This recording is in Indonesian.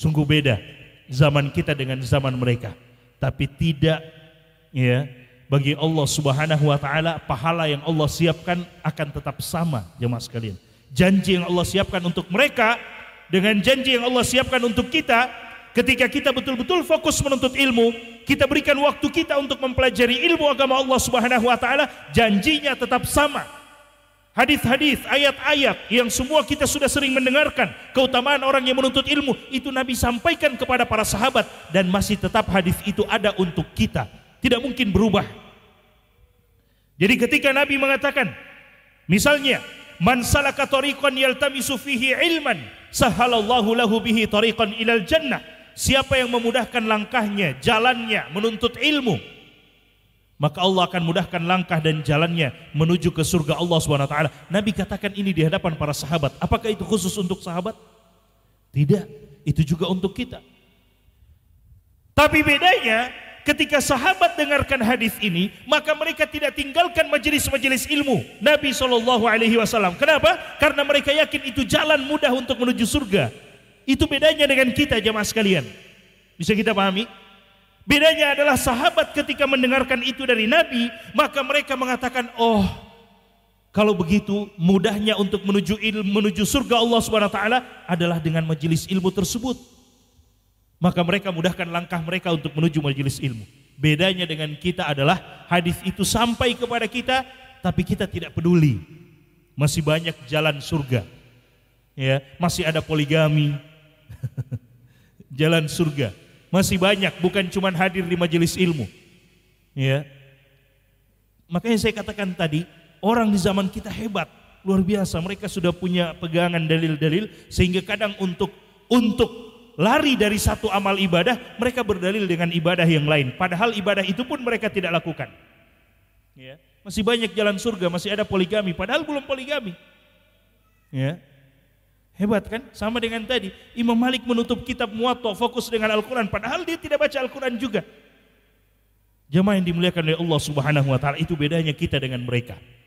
Sungguh beda zaman kita dengan zaman mereka. Tapi tidak ya bagi Allah Subhanahu wa taala pahala yang Allah siapkan akan tetap sama jemaah sekalian. Janji yang Allah siapkan untuk mereka dengan janji yang Allah siapkan untuk kita ketika kita betul-betul fokus menuntut ilmu, kita berikan waktu kita untuk mempelajari ilmu agama Allah Subhanahu wa taala, janjinya tetap sama Hadis-hadis, ayat-ayat yang semua kita sudah sering mendengarkan Keutamaan orang yang menuntut ilmu Itu Nabi sampaikan kepada para sahabat Dan masih tetap hadis itu ada untuk kita Tidak mungkin berubah Jadi ketika Nabi mengatakan Misalnya Man salaka tariqan yaltamisu fihi ilman Sahalallahu lahu bihi tariqan ilal jannah Siapa yang memudahkan langkahnya, jalannya, menuntut ilmu maka Allah akan mudahkan langkah dan jalannya menuju ke surga Allah SWT. Nabi katakan ini di hadapan para sahabat. Apakah itu khusus untuk sahabat? Tidak, itu juga untuk kita. Tapi bedanya ketika sahabat dengarkan hadis ini, maka mereka tidak tinggalkan majelis-majelis ilmu Nabi Shallallahu Alaihi Wasallam. Kenapa? Karena mereka yakin itu jalan mudah untuk menuju surga. Itu bedanya dengan kita jemaah sekalian. Bisa kita pahami? Bedanya adalah sahabat ketika mendengarkan itu dari Nabi, maka mereka mengatakan, "Oh, kalau begitu mudahnya untuk menuju ilmu, menuju surga Allah swt adalah dengan majelis ilmu tersebut." Maka mereka mudahkan langkah mereka untuk menuju majelis ilmu. Bedanya dengan kita adalah hadis itu sampai kepada kita tapi kita tidak peduli. Masih banyak jalan surga. Ya, masih ada poligami. jalan surga masih banyak, bukan cuma hadir di majelis ilmu. Ya. Makanya saya katakan tadi, orang di zaman kita hebat, luar biasa. Mereka sudah punya pegangan dalil-dalil sehingga kadang untuk untuk lari dari satu amal ibadah, mereka berdalil dengan ibadah yang lain. Padahal ibadah itu pun mereka tidak lakukan. Ya. Masih banyak jalan surga, masih ada poligami, padahal belum poligami. Ya. Hebat kan? Sama dengan tadi, Imam Malik menutup kitab Muwatta fokus dengan Al-Quran. Padahal dia tidak baca Al-Quran juga. Jamaah yang dimuliakan oleh Allah subhanahu wa ta'ala. Itu bedanya kita dengan mereka. Mereka.